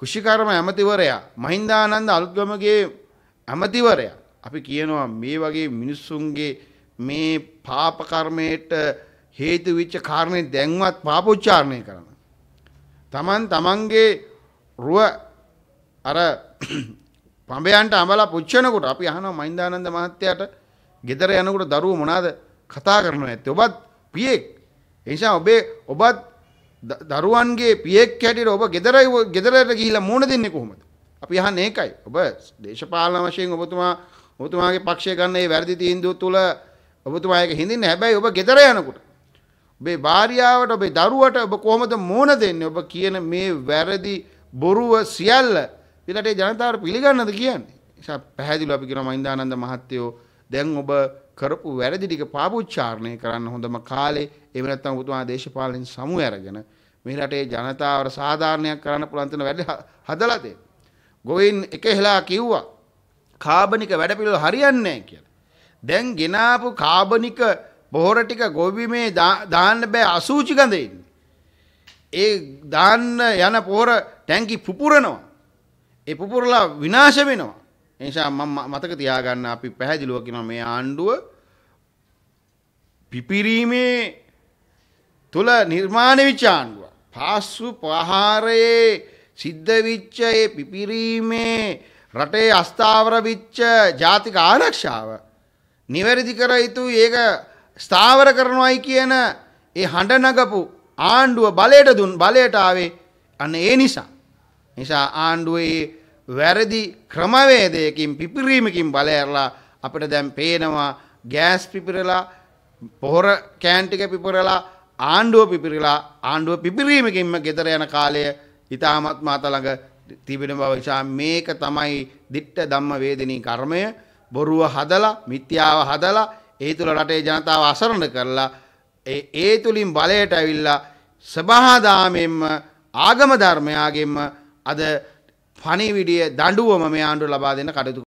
කෘෂිකර්ම ඇමතිවරයා මහින්දානන්ද අලුත්ගමගේ ඇමතිවරයා අපි කියනවා මේ වගේ මිනිස්සුන්ගේ මේ පාපකර්මයට හේතු විච්ච කාරණය දැන්වත් පාපොච්චාරණය කරන. තමන් තමන්ගේ රුව අර පඹයන්ට අඹලා පුච්චනකොට අපි අහනවා මහින්දානන්ද මහත්තයාට ගෙදර යනකොට දරුවෝ මොනවාද කතා කරනවා ඇත්තේ ඔබත් පියෙක් එනිසා ඔබේ ඔබත් දරුවන්ගේ පියෙක් හැටියට ඔබ ගෙදරයි ගෙදරට ගිහිලා මුණ දෙන්නේ කොහොමද? අපි අහන්නේ ඒකයි. ඔබ දේශපාලන වශයෙන් ඔබතුමා ඔබතුමාගේ පක්ෂය ගන්න මේ වැරදි තීන්දුව තුළ ඔබතුමා ඒක හිඳින්න හැබැයි ඔබ ගෙදර යනකොට ඔබේ භාර්යාවට ඔබේ දරුවට ඔබ කොහොමද මුණ දෙන්නේ? ඔබ කියන මේ වැරදි බොරුව සියල්ල ඊළඟට ජනතාවට පිළිගන්නද කියන්නේ? ඒ නිසා පැහැදිලිව අපි කියනවා මහින්දානන්ද මහත්තයෝ දැන් ඔබ කරපු වැරදි ටික පාපුච්චාරණය කරන්න හොඳම කාලේ එහෙම නැත්නම් ඔබතුමා දේශපාලනින් සමු අරගෙන මේ රටේ ජනතාවට සාධාරණයක් කරන්න පුළුවන් තැන වැඩ හදලා දෙන්න. ගොවින් එකහෙලා කිව්වා කාබනික වැඩ පිළිවෙල හරියන්නේ නැහැ කියලා. දැන් ගෙනාපු කාබනික බොහොර ටික ගොවිමේ දාන්න බෑ අසූචි ගඳ ඉන්නේ. ඒ දාන්න යන පොහොර ටැංකි පුපුරනවා. ඒ පුපුරලා විනාශ වෙනවා. එනිසා මම මතක තියාගන්න අපි පැහැදිලිව කියනවා මේ ආණ්ඩුව පිපිරීමේ තුල නිර්මාණය වෙච්ච ආණ්ඩුව. පාස්සු ප්‍රහාරයේ සිද්ධ වෙච්ච ඒ පිපිරීමේ රටේ අස්ථාවර වෙච්ච ජාතික ආරක්ෂාව නිවැරදි කර යුතුයි ඒක ස්ථාවර කරනවායි කියන ඒ හඬ නගපු ආණ්ඩුව බලයට දුන් බලයට ආවේ අන්න ඒ නිසා නිසා ආණ්ඩුවේ වැරදි ක්‍රමවේදයකින් පිපිරීමකින් බලඇරලා අපිට දැන් පේනවා ගෑස් පිපිරලා පොහොර කෑන්ටික පිපරලා ආණ්ඩුව පිපිරිලා ආණ්ඩුව පිපිරීමකින්ම ගෙතර යන කාලය ඉතාමත්ම අතළඟ තිබෙන බව නිසා මේක තමයි දිට්ට ධම්ම වේදෙනී කර්මය බොරුව හදලා මිත්‍යාව හදලා ඒ තුළ රටේ ජනතාව අසරණ කරලා ඒ තුළින් බලයට ඇවිල්ලා සභාදාමෙන්ම ආගම ධර්මයාගෙන්ම අද පණිවිඩිය දඬුවම මේ ආණ්ඩුව ලබා දෙන්න කටයුතු